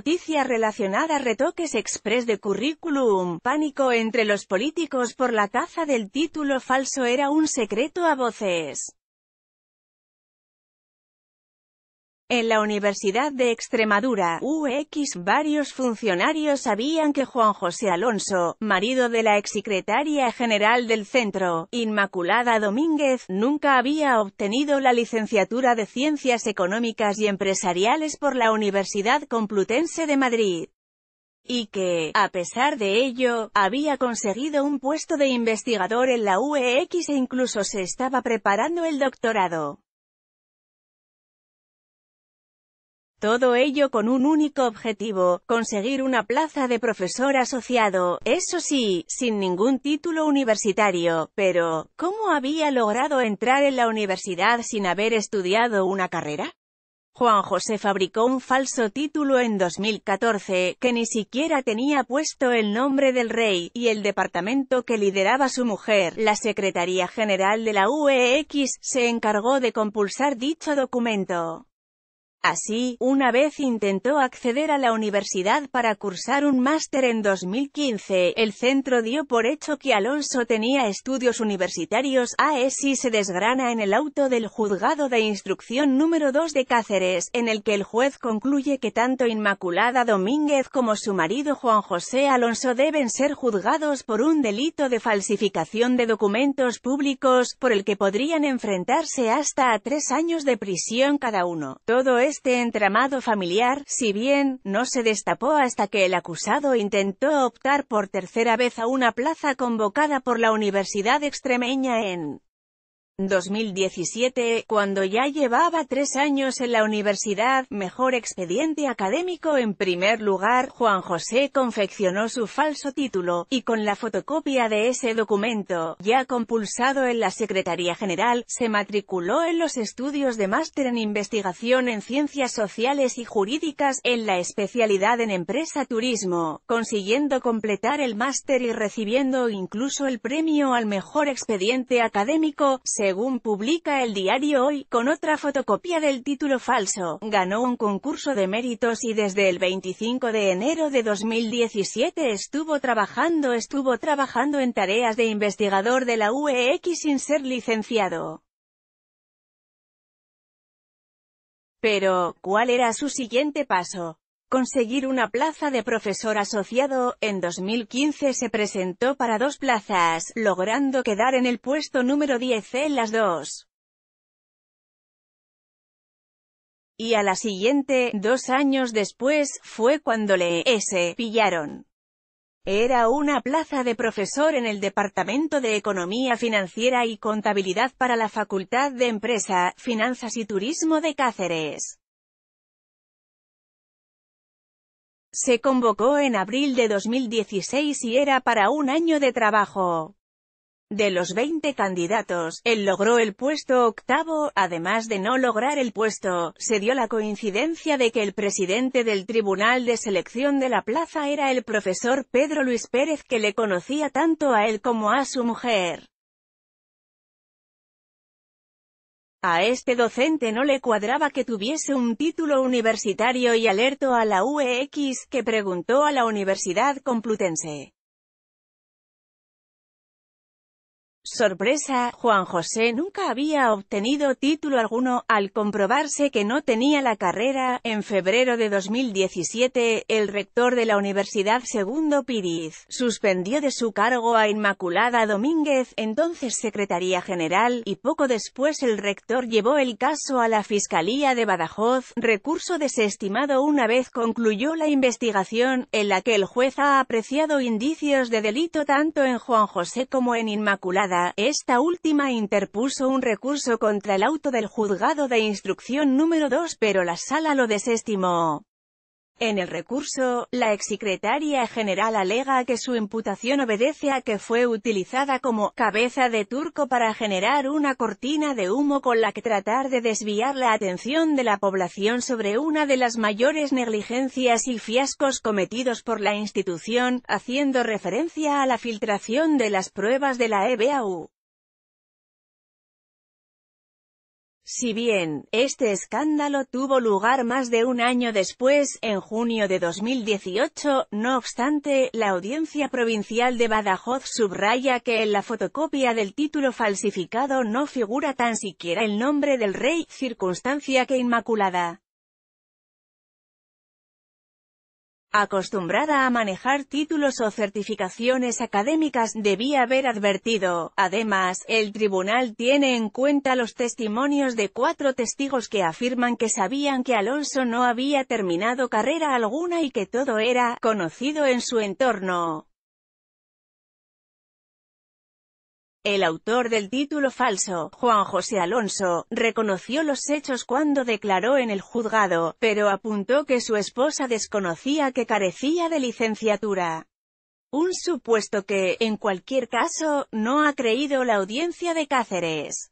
Noticia relacionada Retoques Express de Currículum Pánico entre los políticos por la caza del título falso era un secreto a voces. En la Universidad de Extremadura, UX, varios funcionarios sabían que Juan José Alonso, marido de la exsecretaria general del centro, Inmaculada Domínguez, nunca había obtenido la licenciatura de Ciencias Económicas y Empresariales por la Universidad Complutense de Madrid y que, a pesar de ello, había conseguido un puesto de investigador en la UEX e incluso se estaba preparando el doctorado. Todo ello con un único objetivo, conseguir una plaza de profesor asociado, eso sí, sin ningún título universitario. Pero, ¿cómo había logrado entrar en la universidad sin haber estudiado una carrera? Juan José fabricó un falso título en 2014, que ni siquiera tenía puesto el nombre del rey, y el departamento que lideraba su mujer, la Secretaría General de la UEX, se encargó de compulsar dicho documento. Así, una vez intentó acceder a la universidad para cursar un máster en 2015, el centro dio por hecho que Alonso tenía estudios universitarios A e y se desgrana en el auto del juzgado de instrucción número 2 de Cáceres, en el que el juez concluye que tanto Inmaculada Domínguez como su marido Juan José Alonso deben ser juzgados por un delito de falsificación de documentos públicos, por el que podrían enfrentarse hasta a tres años de prisión cada uno. Todo este entramado familiar, si bien, no se destapó hasta que el acusado intentó optar por tercera vez a una plaza convocada por la Universidad Extremeña en 2017, cuando ya llevaba tres años en la universidad, mejor expediente académico en primer lugar, Juan José confeccionó su falso título, y con la fotocopia de ese documento, ya compulsado en la Secretaría General, se matriculó en los estudios de máster en investigación en ciencias sociales y jurídicas, en la especialidad en empresa turismo, consiguiendo completar el máster y recibiendo incluso el premio al mejor expediente académico, según publica el diario Hoy, con otra fotocopia del título falso, ganó un concurso de méritos y desde el 25 de enero de 2017 estuvo trabajando estuvo trabajando en tareas de investigador de la UEX sin ser licenciado. Pero, ¿cuál era su siguiente paso? conseguir una plaza de profesor asociado, en 2015 se presentó para dos plazas, logrando quedar en el puesto número 10 en las dos. Y a la siguiente, dos años después, fue cuando le S. Eh, pillaron. Era una plaza de profesor en el Departamento de Economía Financiera y Contabilidad para la Facultad de Empresa, Finanzas y Turismo de Cáceres. Se convocó en abril de 2016 y era para un año de trabajo. De los 20 candidatos, él logró el puesto octavo, además de no lograr el puesto, se dio la coincidencia de que el presidente del Tribunal de Selección de la Plaza era el profesor Pedro Luis Pérez que le conocía tanto a él como a su mujer. A este docente no le cuadraba que tuviese un título universitario y alerto a la UEX que preguntó a la Universidad Complutense. sorpresa, Juan José nunca había obtenido título alguno, al comprobarse que no tenía la carrera. En febrero de 2017, el rector de la Universidad Segundo Piriz, suspendió de su cargo a Inmaculada Domínguez, entonces secretaria general, y poco después el rector llevó el caso a la Fiscalía de Badajoz, recurso desestimado una vez concluyó la investigación, en la que el juez ha apreciado indicios de delito tanto en Juan José como en Inmaculada esta última interpuso un recurso contra el auto del juzgado de instrucción número 2 pero la sala lo desestimó. En el recurso, la exsecretaria general alega que su imputación obedece a que fue utilizada como «cabeza de turco» para generar una cortina de humo con la que tratar de desviar la atención de la población sobre una de las mayores negligencias y fiascos cometidos por la institución, haciendo referencia a la filtración de las pruebas de la EBAU. Si bien, este escándalo tuvo lugar más de un año después, en junio de 2018, no obstante, la Audiencia Provincial de Badajoz subraya que en la fotocopia del título falsificado no figura tan siquiera el nombre del rey, circunstancia que Inmaculada acostumbrada a manejar títulos o certificaciones académicas, debía haber advertido. Además, el tribunal tiene en cuenta los testimonios de cuatro testigos que afirman que sabían que Alonso no había terminado carrera alguna y que todo era conocido en su entorno. El autor del título falso, Juan José Alonso, reconoció los hechos cuando declaró en el juzgado, pero apuntó que su esposa desconocía que carecía de licenciatura. Un supuesto que, en cualquier caso, no ha creído la audiencia de Cáceres.